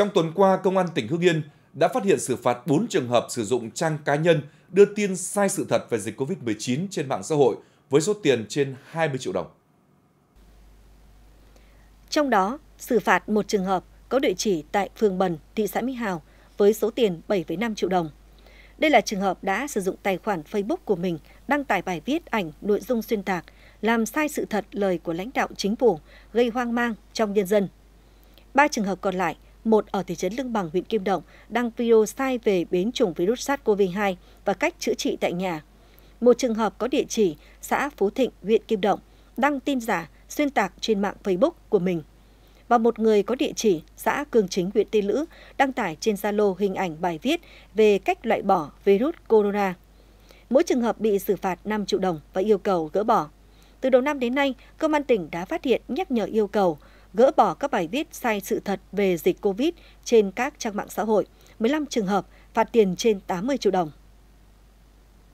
Trong tuần qua, Công an tỉnh Hưng Yên đã phát hiện xử phạt 4 trường hợp sử dụng trang cá nhân đưa tin sai sự thật về dịch COVID-19 trên mạng xã hội với số tiền trên 20 triệu đồng. Trong đó, xử phạt một trường hợp có địa chỉ tại phường Bần, thị xã Mỹ Hào với số tiền 7,5 triệu đồng. Đây là trường hợp đã sử dụng tài khoản Facebook của mình đăng tải bài viết ảnh nội dung xuyên tạc, làm sai sự thật lời của lãnh đạo chính phủ, gây hoang mang trong nhân dân. Ba trường hợp còn lại – một ở thị trấn Lương Bằng, huyện Kim Động, đăng video sai về biến chủng virus SARS-CoV-2 và cách chữa trị tại nhà. Một trường hợp có địa chỉ xã Phú Thịnh, huyện Kim Động, đăng tin giả, xuyên tạc trên mạng Facebook của mình. Và một người có địa chỉ xã cường Chính, huyện Tây Lữ, đăng tải trên Zalo hình ảnh bài viết về cách loại bỏ virus corona. Mỗi trường hợp bị xử phạt 5 triệu đồng và yêu cầu gỡ bỏ. Từ đầu năm đến nay, Công an tỉnh đã phát hiện nhắc nhở yêu cầu gỡ bỏ các bài viết sai sự thật về dịch COVID trên các trang mạng xã hội, 15 trường hợp phạt tiền trên 80 triệu đồng.